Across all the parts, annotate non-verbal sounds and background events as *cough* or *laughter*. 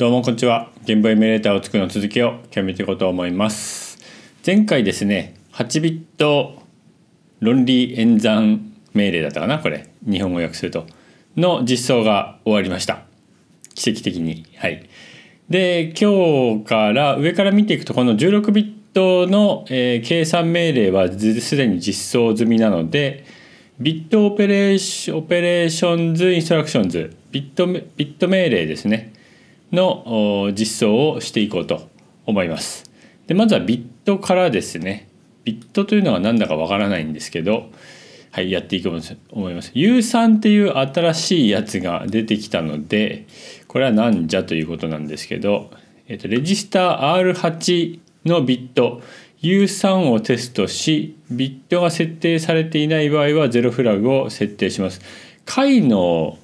どうもこんにちは現場エミュレーターを作るの続きを今日見ていこうと思います前回ですね8ビット論理演算命令だったかなこれ日本語訳するとの実装が終わりました奇跡的にはいで今日から上から見ていくとこの16ビットの、えー、計算命令はすでに実装済みなのでビットオペレーションズインストラクションズビットビット命令ですねの実装をしていこうと思います。でまずはビットからですねビットというのは何だかわからないんですけど、はい、やっていこうと思います。U3 っていう新しいやつが出てきたのでこれは何じゃということなんですけど、えっと、レジスター R8 のビット U3 をテストしビットが設定されていない場合は0フラグを設定します。解の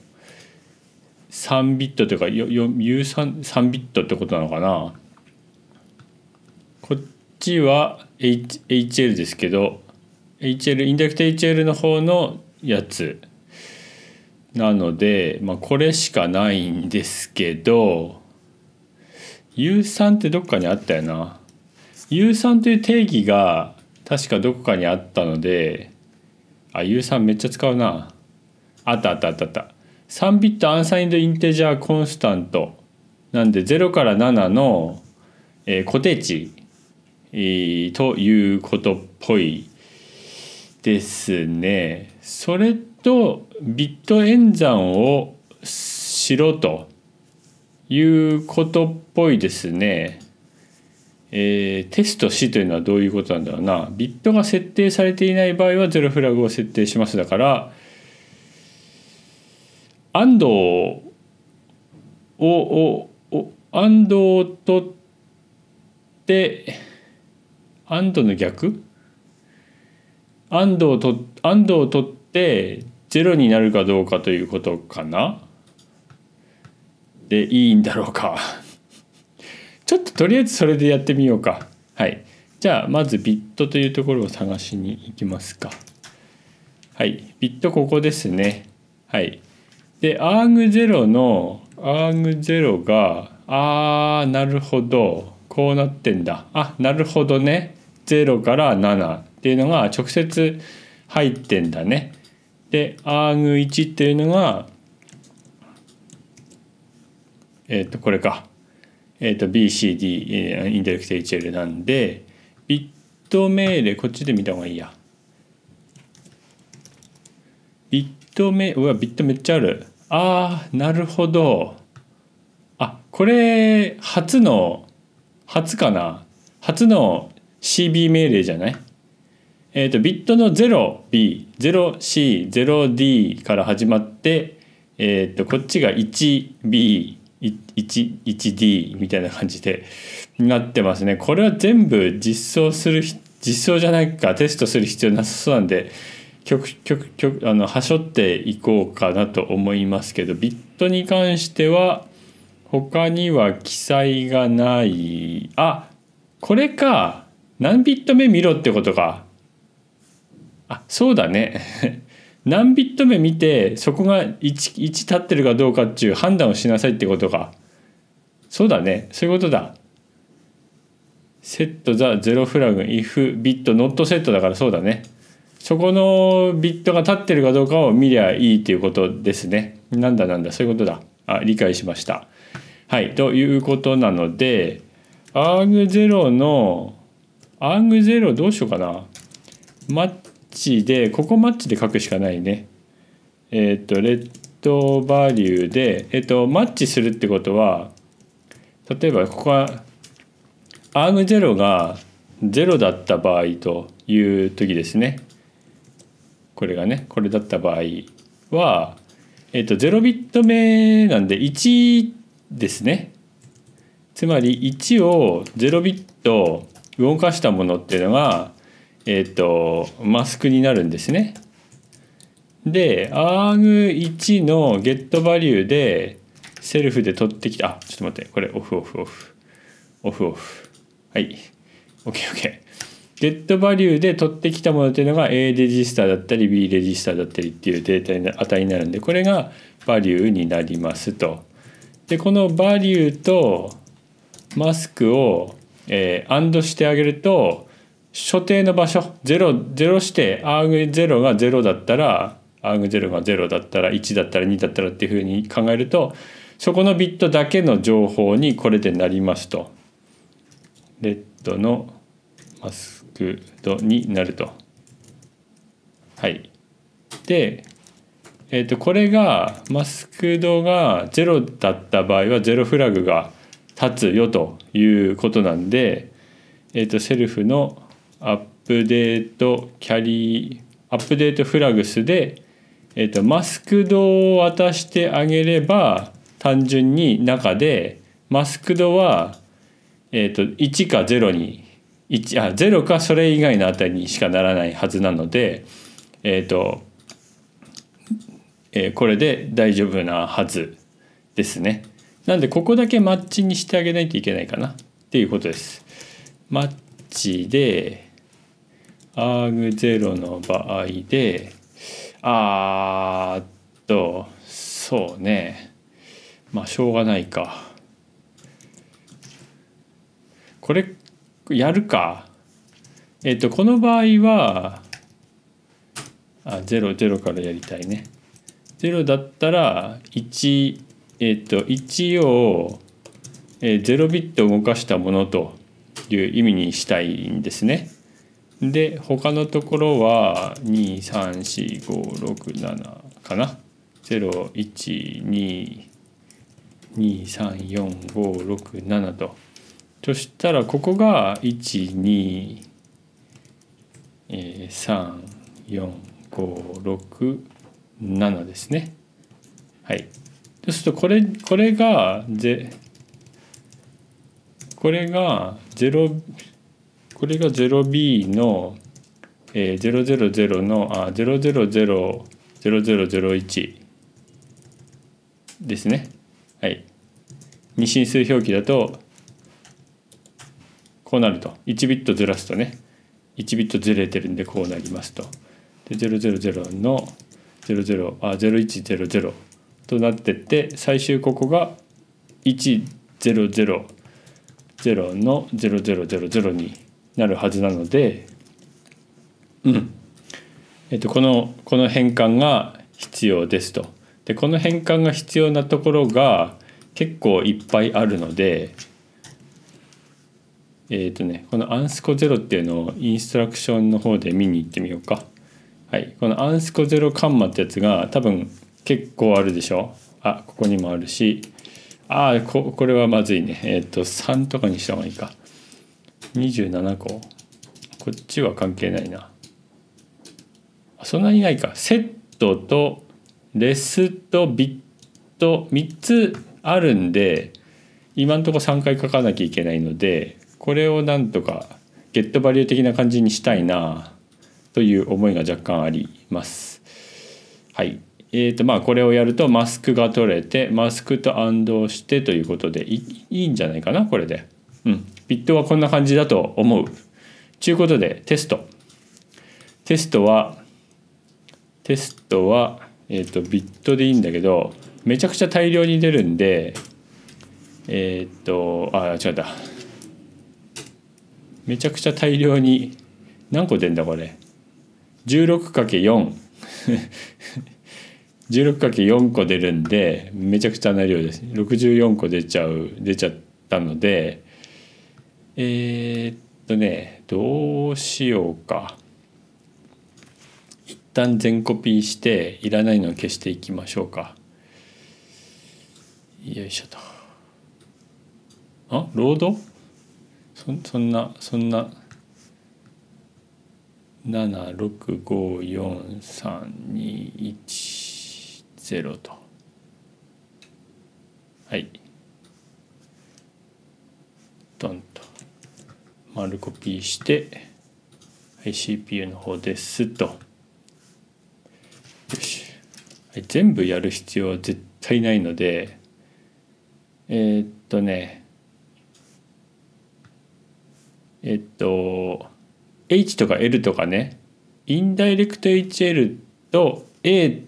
3ビットというか U3 3ビットってことなのかなこっちは、H、HL ですけど HL インダクト HL の方のやつなので、まあ、これしかないんですけど U3 ってどっかにあったよな U3 という定義が確かどこかにあったのであ U3 めっちゃ使うなあったあったあったあった3ビットアンサインドインテジャーコンスタントなんで0から7の、えー、固定値、えー、ということっぽいですね。それとビット演算をしろということっぽいですね。えー、テストしというのはどういうことなんだろうな。ビットが設定されていない場合は0フラグを設定しますだから安藤ををを安藤を取って安藤の逆安藤を取安藤を取ってゼロになるかどうかということかなでいいんだろうか *laughs* ちょっととりあえずそれでやってみようかはいじゃあまずビットというところを探しに行きますかはいビットここですねはいでアーグゼロのアーグゼロがあーなるほどこうなってんだあなるほどね0から7っていうのが直接入ってんだね。でアーグ1っていうのがえっ、ー、とこれか。えっ、ー、と BCD インデイレクト HL なんでビット命令こっちで見た方がいいや。ビットめうわビットめっちゃあるあーなるほどあこれ初の初かな初の CB 命令じゃないえっ、ー、とビットの 0B0C0D から始まってえっ、ー、とこっちが 1B1D みたいな感じでなってますねこれは全部実装する実装じゃないかテストする必要なさそうなんで曲曲曲あのはしょっていこうかなと思いますけどビットに関しては他には記載がないあこれか何ビット目見ろってことかあそうだね *laughs* 何ビット目見てそこが 1, 1立ってるかどうかっていう判断をしなさいってことかそうだねそういうことだセットザゼロフラグ if ビットノットセットだからそうだねそこのビットが立ってるかどうかを見りゃいいということですね。なんだなんだ、そういうことだ。あ、理解しました。はい、ということなので、arg0 の、arg0 どうしようかな。マッチで、ここマッチで書くしかないね。えっ、ー、と、レッドバリューで、えっ、ー、と、マッチするってことは、例えばここは、arg0 が0だった場合という時ですね。これがねこれだった場合は、えー、と0ビット目なんで1ですねつまり1を0ビット動かしたものっていうのが、えーと、マスクになるんですね。で arg1 の getValue でセルフで取ってきたあちょっと待ってこれオフオフオフオフオフはい OKOK、OK OK、ゲットバリューで取ってきたものっていうのが A レジスターだったり B レジスターだったりっていうデータの値になるんでこれがバリューになりますと。でこのバリューとマスクを、えー、アンドしてあげると所定の場所 0, 0して arg0 が0だったら arg0 が0だったら1だったら2だったらっていうふうに考えるとそこのビットだけの情報にこれでなりますと。レッドのマス速ドになると。はい、で、えー、とこれがマスク度が0だった場合は0フラグが立つよということなんで、えー、とセルフのアップデートキャリーアップデートフラグスで、えー、とマスク度を渡してあげれば単純に中でマスク度は、えー、と1か0に1あ0かそれ以外の値にしかならないはずなのでえっ、ー、と、えー、これで大丈夫なはずですね。なんでここだけマッチにしてあげないといけないかなっていうことです。マッチで arg0 の場合であーっとそうねまあしょうがないか。これやるか。えっと、この場合は、あ、0、0からやりたいね。0だったら、1、えっと、1を、え0ビット動かしたものという意味にしたいんですね。で、他のところは、2、3、4、5、6、7かな。0、1、2、2、3、4、5、6、7と。そしたらここが1 2 3 4 5 6 7 8 9 1ですねはいそうするとこれこれがぜこれが0これが 0b の、えー、000のあ0000001ですねはい二進数表記だとこうなると1ビットずらすとね1ビットずれてるんでこうなりますとで000の00あ0100となってって最終ここが1000の00000になるはずなのでうんえっとこのこの変換が必要ですと。でこの変換が必要なところが結構いっぱいあるのでえっ、ー、とねこのアンスコゼロっていうのをインストラクションの方で見に行ってみようかはいこのアンスコゼロカンマってやつが多分結構あるでしょあここにもあるしああここれはまずいねえっ、ー、と3とかにした方がいいか27個こっちは関係ないなそんなにないかセットとレスとビット3つあるんで今んとこ3回書かなきゃいけないのでこれをなんとかゲットバリュー的な感じにしたいなという思いが若干あります。はい。えーとまあ、これをやるとマスクが取れてマスクと安動してということでいいんじゃないかなこれで。うん。ビットはこんな感じだと思う。ちゅうことでテスト。テストはテストは、えーと、とビットでいいんだけどめちゃくちゃ大量に出るんでえっ、ー、とあ違った。めちゃくちゃ大量に何個出んだこれ 16×4 16×4 *laughs* 個出るんでめちゃくちゃな量です64個出ちゃう出ちゃったのでえー、っとねどうしようか一旦全コピーしていらないのを消していきましょうかよいしょとあロードそんなそんな7654321とはいドンと丸コピーして、はい、CPU の方ですとよし、はい、全部やる必要は絶対ないのでえー、っとねえっと H とか L とかねインダイレクト HL と A,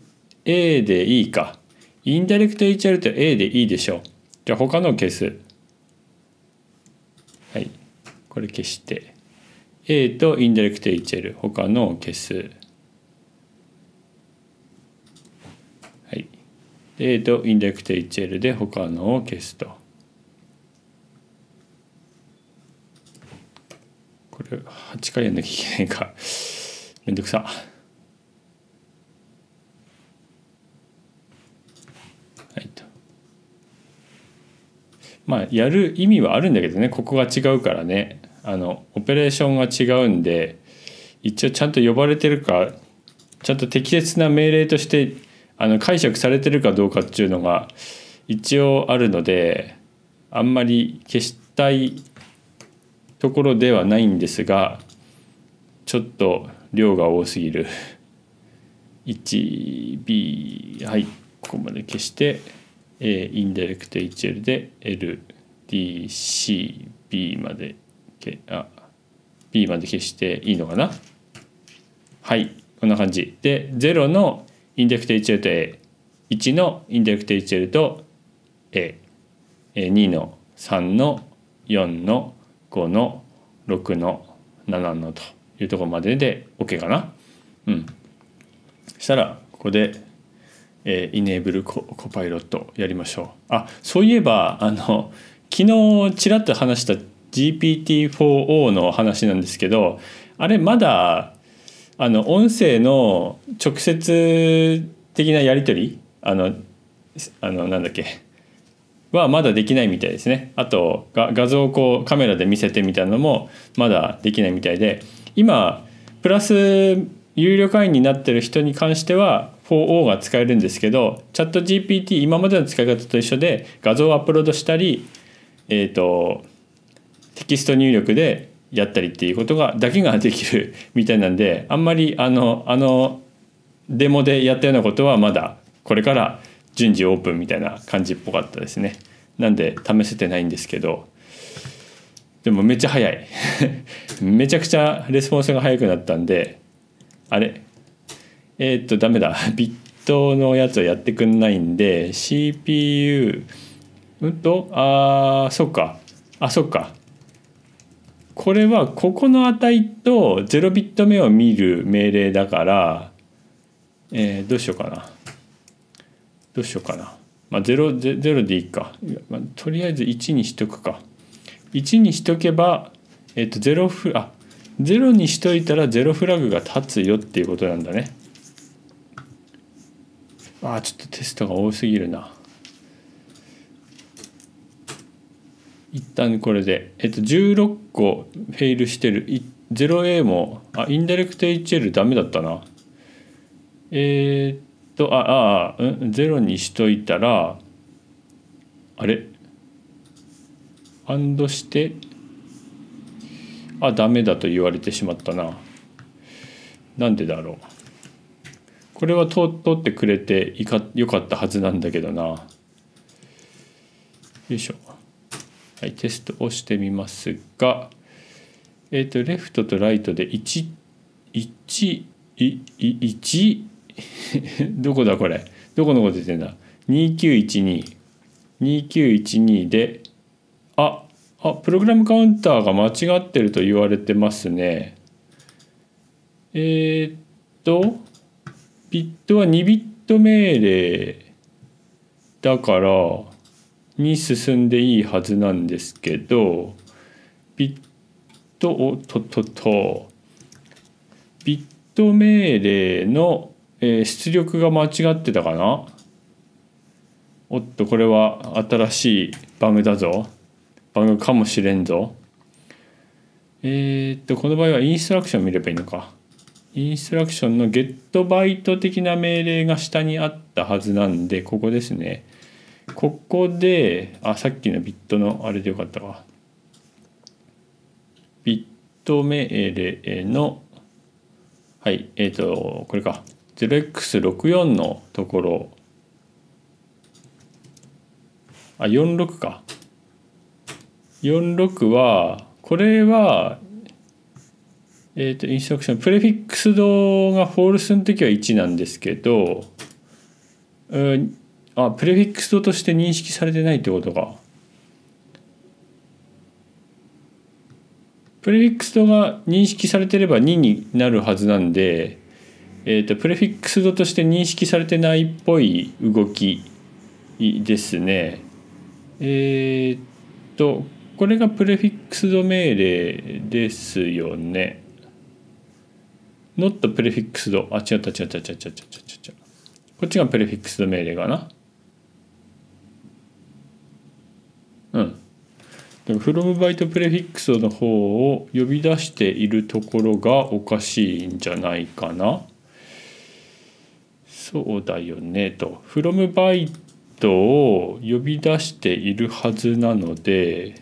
A でいいかインダイレクト HL と A でいいでしょうじゃあ他のを消すはいこれ消して A とインダイレクト HL 他のを消すはい A とインダイレクト HL で他のを消すとこれ8回やんなきゃいけないか *laughs* めんどくさはいとまあやる意味はあるんだけどねここが違うからねあのオペレーションが違うんで一応ちゃんと呼ばれてるかちゃんと適切な命令としてあの解釈されてるかどうかっていうのが一応あるのであんまり消したいところではないんですがちょっと量が多すぎる 1B はいここまで消して A インダイレクト HL で LDCB までけあ B まで消していいのかなはいこんな感じで0のインデクト HL と A1 のインデクト HL と A2 の3の4の5の6の7のというところまでで OK かな。うん。したらここで、えー、イネーブルココパイロットやりましょう。あそういえばあの昨日ちらっと話した GPT-4O の話なんですけどあれまだあの音声の直接的なやり取りあのあのなんだっけはまだできないみたいですねあと画像をこうカメラで見せてみたいなのもまだできないみたいで今プラス有料会員になってる人に関しては 4O が使えるんですけどチャット GPT 今までの使い方と一緒で画像をアップロードしたり、えーとテキスト入力でやったりっていうことがだけができるみたいなんであんまりあのあのデモでやったようなことはまだこれから順次オープンみたいな感じっぽかったですねなんで試せてないんですけどでもめっちゃ早い *laughs* めちゃくちゃレスポンスが速くなったんであれえー、っとダメだビットのやつはやってくんないんで CPU うんとあーそっかあそっかこれはここの値と0ビット目を見る命令だから、えー、どうしようかなどうしようかな。まあ0、0, でいいか、まあ、とりあえず1にしとくか。1にしとけば、えっと、0フあ0にしといたら0フラグが立つよっていうことなんだね。ああちょっとテストが多すぎるな。一旦これで、えっと、16個フェイルしてる 0A もあインダレクト HL ダメだったなえー、とああ0にしといたらあれアンドしてあダメだと言われてしまったななんでだろうこれは通ってくれていかよかったはずなんだけどなよいしょはいテストをしてみますがえっ、ー、とレフトとライトで1 1 1 1 *laughs* どこだこれどこのこと言ってんだ29122912でああプログラムカウンターが間違ってると言われてますねえー、っとビットは2ビット命令だからに進んでいいはずなんですけどビットおとととビット命令のえー、出力が間違ってたかなおっとこれは新しいバグだぞバグかもしれんぞえー、っとこの場合はインストラクション見ればいいのかインストラクションのゲットバイト的な命令が下にあったはずなんでここですねここであさっきのビットのあれでよかったかビット命令のはいえっ、とこれか 0x64 のところあ46か46はこれはえっ、ー、とインストラクションプレフィックスドがフォールスの時は1なんですけどうんあプレフィックスドとして認識されてないってことかプレフィックスドが認識されてれば2になるはずなんでえーと、プレフィックス度として認識されてないっぽい動きですね。えっ、ー、とこれがプレフィックス度命令ですよね。not プレフィックス度あ違った違った違った違った違った違ったこっちがプレフィックス度命令かなうんでもら from バイトプレフィックスの方を呼び出しているところがおかしいんじゃないかなそうだよねと from バイトを呼び出しているはずなので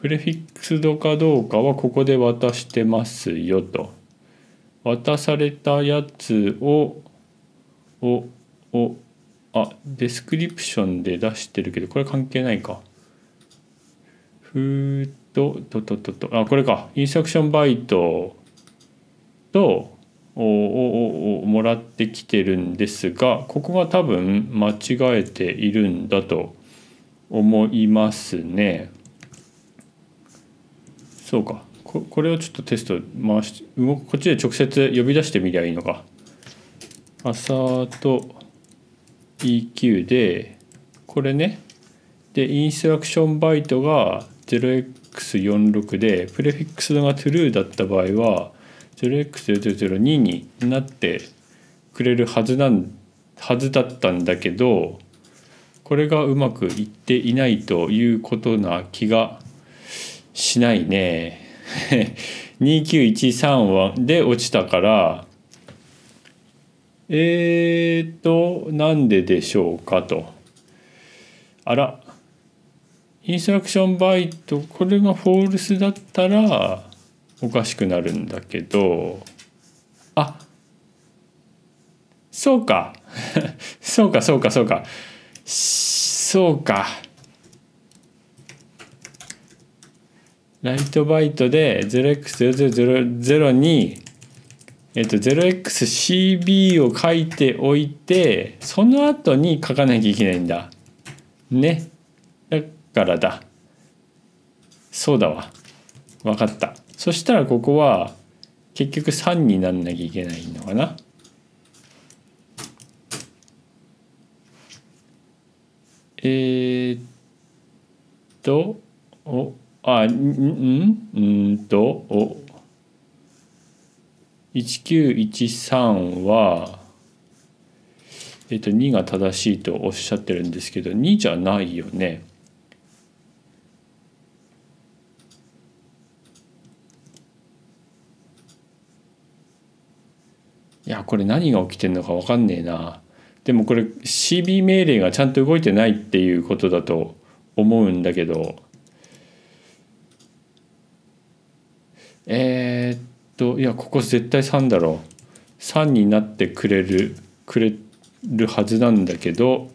プレフィックスドかどうかはここで渡してますよと渡されたやつをををあデスクリプションで出してるけどこれ関係ないかふーっとととととあこれかインストラクションバイトとをもらってきてるんですがここが多分間違えているんだと思いますね。そうかここれをちょっとテスト回してこっちで直接呼び出してみりゃいいのか。アサート EQ でこれねでインストラクションバイトが 0x46 でプレフィックスが true だった場合は 0x0002 になってくれるはずなんはずだったんだけどこれがうまくいっていないということな気がしないね。2913 *laughs* はで落ちたからえーとなんででしょうかと。あらインストラクションバイトこれがフォールスだったらおかしくなるんだけどあそうか *laughs* そうかそうかそうかそうかライトバイトで 0x000 にえっと 0xCB を書いておいてその後に書かなきゃいけないんだねだからだそうだわ分かったそしたらここは結局3になんなきゃいけないのかな。えー、っと、お、あ、ん、ん、うんと、お、1913は、えっと、2が正しいとおっしゃってるんですけど2じゃないよね。いやこれ何が起きてるのか分かんねえなでもこれ CB 命令がちゃんと動いてないっていうことだと思うんだけどえー、っといやここ絶対3だろう3になってくれるくれるはずなんだけど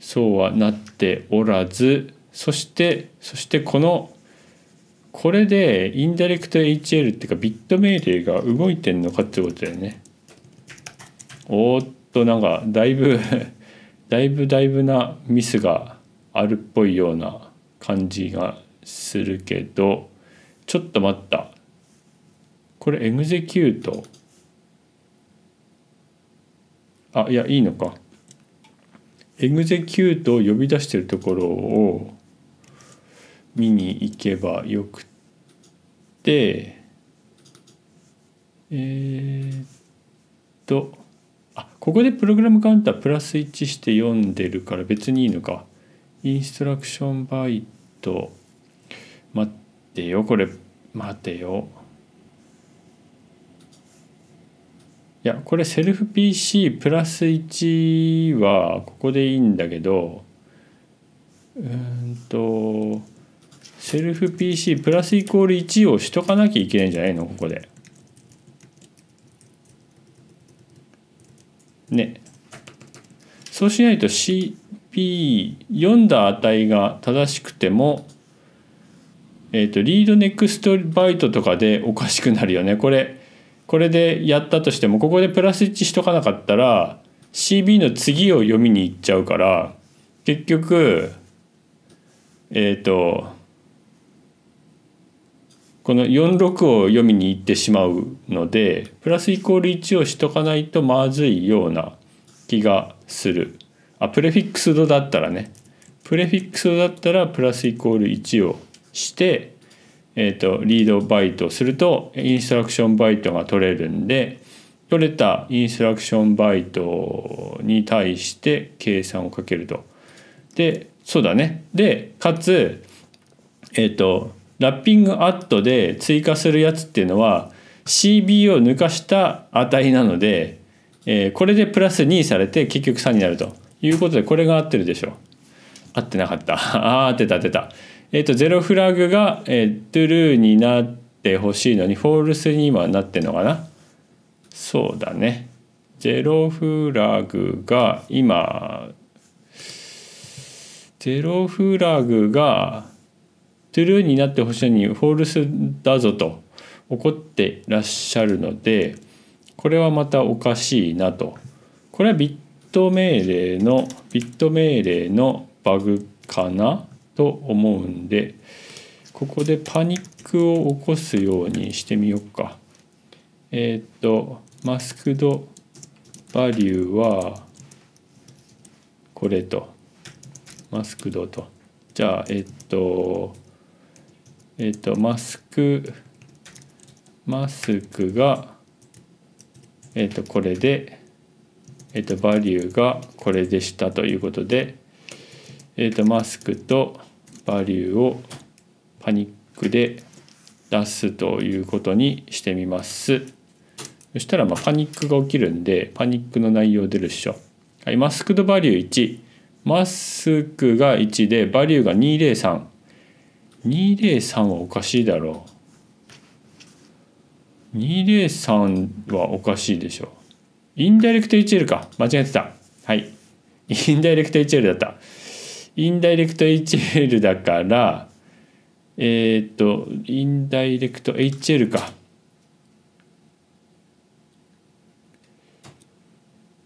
そうはなっておらずそしてそしてこのこれでインダイレクト HL っていうかビット命令が動いてんのかってことだよね。おっとなんかだいぶ *laughs* だいぶだいぶなミスがあるっぽいような感じがするけどちょっと待ったこれエグゼキュートあいやいいのかエグゼキュートを呼び出してるところを見に行けばよくてえー、っとここでプログラムカウンタープラス1して読んでるから別にいいのか。インストラクションバイト。待ってよ、これ。待てよ。いや、これセルフ PC プラス1はここでいいんだけど、うんと、セルフ PC プラスイコール1をしとかなきゃいけないんじゃないのここで。ねそうしないと CP 読んだ値が正しくてもえっ、ー、とリードネクストバイトとかでおかしくなるよねこれこれでやったとしてもここでプラス1しとかなかったら CB の次を読みに行っちゃうから結局えっ、ー、とこの46を読みに行ってしまうのでプラスイコール1をしとかないとまずいような気がするあプレフィックス度だったらねプレフィックス度だったらプラスイコール1をしてえっ、ー、とリードバイトするとインストラクションバイトが取れるんで取れたインストラクションバイトに対して計算をかけると。でそうだねでかつえっ、ー、とラッピングアットで追加するやつっていうのは CB を抜かした値なので、えー、これでプラス2されて結局3になるということでこれが合ってるでしょう合ってなかった *laughs* あ合ってた合ってたえっ、ー、とゼロフラグが、えー、トゥルーになってほしいのにフォールスに今なってんのかなそうだねゼロフラグが今ゼロフラグがトゥルーになってほしいのにフォールスだぞと怒ってらっしゃるのでこれはまたおかしいなとこれはビット命令のビット命令のバグかなと思うんでここでパニックを起こすようにしてみようかえっ、とマスクドバリューはこれとマスクドとじゃあえっ、とえっ、ー、と、マスク、マスクが、えっ、ー、と、これで、えっ、ー、と、バリューがこれでしたということで、えっ、と、マスクとバリューをパニックで出すということにしてみます。そしたら、まあ、パニックが起きるんで、パニックの内容出るっしょ。はい、マスクとバリュー1。マスクが1で、バリューが203。203はおかしいだろう203はおかしいでしょインダイレクト HL か間違えてたはいインダイレクト HL だったインダイレクト HL だからえっ、とインダイレクト HL か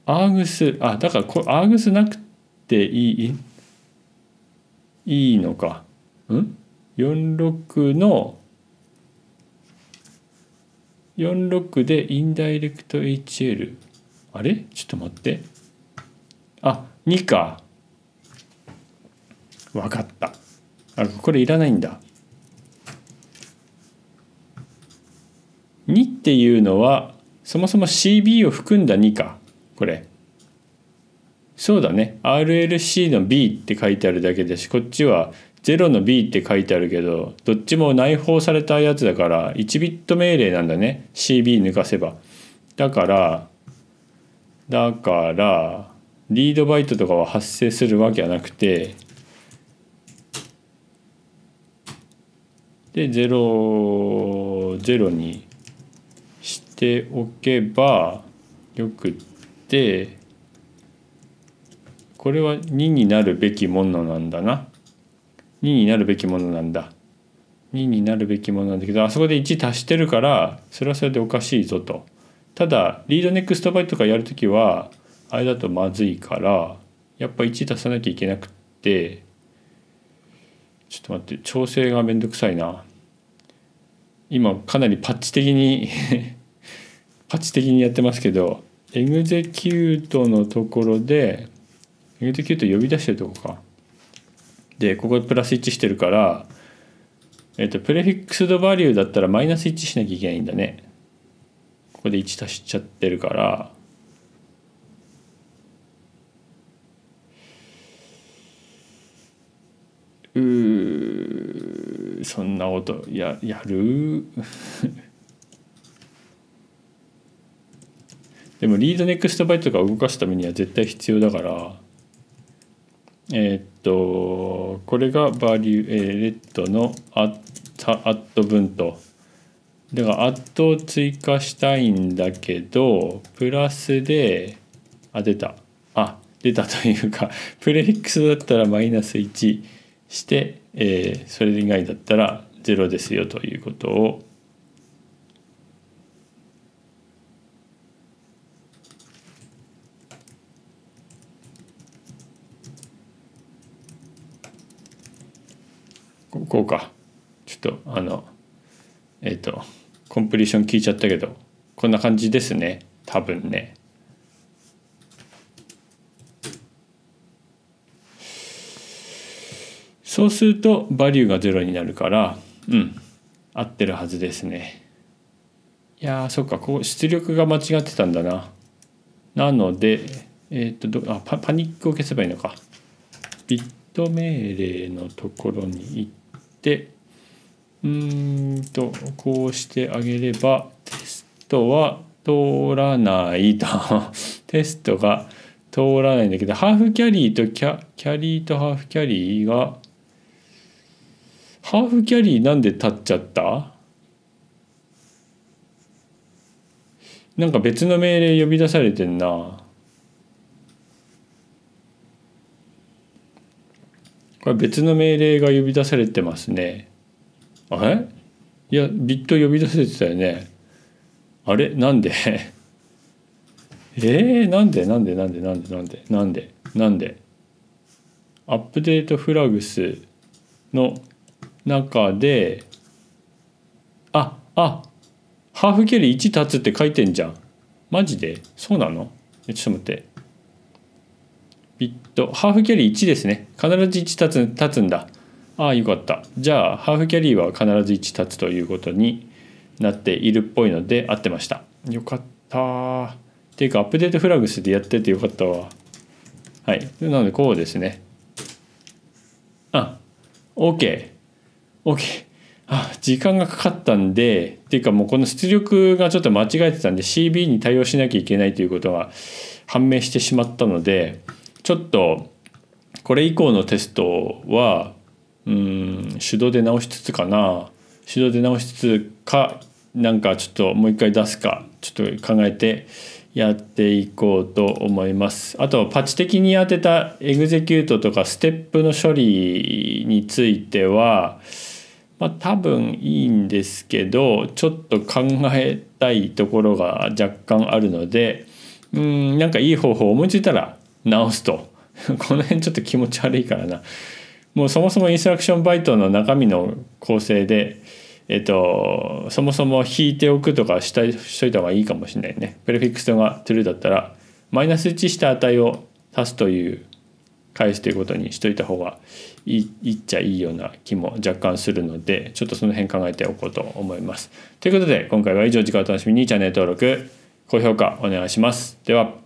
アーグスあだからこれアーグスなくていいいいのかうん4六の4六でインダイレクト HL あれちょっと待ってあ2か分かったあこれいらないんだ2っていうのはそもそも CB を含んだ2かこれそうだね RLC の B って書いてあるだけだしこっちは0の B って書いてあるけどどっちも内包されたやつだから1ビット命令なんだね CB 抜かせばだからだからリードバイトとかは発生するわけはなくてで0 0にしておけばよくってこれは2になるべきものなんだな。2になるべきものなんだ2になるべきものなんだけどあそこで1足してるからそれはそれでおかしいぞとただリードネクストバイとかやるときはあれだとまずいからやっぱ1足さなきゃいけなくってちょっと待って調整がめんどくさいな今かなりパッチ的に *laughs* パッチ的にやってますけどエグゼキュートのところでエグゼキュート呼び出してるとこかでここでプラス1してるから、えっと、プレフィックスドバリューだったらマイナス1しなきゃいけないんだね。ここで1足しちゃってるから。うそんなことややる *laughs* でもリードネクストバイトとか動かすためには絶対必要だからえー、っと、これがバリュー、えー、レッドのアッアット分と。だから、アットを追加したいんだけど、プラスで、あ、出た。あ、出たというか、*laughs* プレフィックスだったらマイナス1して、えー、それ以外だったら0ですよということをこうかちょっとあのえっ、ー、とコンプリーション聞いちゃったけどこんな感じですね多分ねそうするとバリューが0になるからうん合ってるはずですねいやそっかこう出力が間違ってたんだななのでえっ、とどあパパニックを消せばいいのかビット命令のところに行っててうんとこうしてあげればテストは通らないと *laughs* テストが通らないんだけどハーフキャリーとキャキャリーとハーフキャリーがハーフキャリーなんで立っちゃったなんか別の命令呼び出されてんな。これ別の命令が呼び出されてますね。あれいや、ビット呼び出されてたよね。あれなんで *laughs* えー、なんでなんでなんでなんでなんでなんでなんでアップデートフラグスの中で、あ、あ、ハーフ距離1立つって書いてんじゃん。マジでそうなのちょっと待って。ビットハーフキャリー1ですね必ず1立つ立つんだああよかったじゃあハーフキャリーは必ず1立つということになっているっぽいので合ってましたよかったっていうかアップデートフラグスでやっててよかったわはいなのでこうですねあ o o k OK OK、あ時間がかかったんでっていうかもうこの出力がちょっと間違えてたんで CB に対応しなきゃいけないということが判明してしまったのでちょっとこれ以降のテストはうん手動で直しつつかな手動で直しつつかなんかちょっともう一回出すかちょっと考えてやっていこうと思いますあとパッチ的に当てたエグゼキュートとかステップの処理についてはまあ多分いいんですけどちょっと考えたいところが若干あるのでうんなんかいい方法を思いついたら直すと *laughs* この辺ちょっと気持ち悪いからなもうそもそもインストラクションバイトの中身の構成でえっと、そもそも引いておくとかしたしといた方がいいかもしれないね。プレフィックスが true だったら、マイナス1した値を足すという、返すということにしといた方がいいいっちゃいいような気も若干するので、ちょっとその辺考えておこうと思います。ということで、今回は以上、次回お楽しみにチャンネル登録、高評価お願いします。では。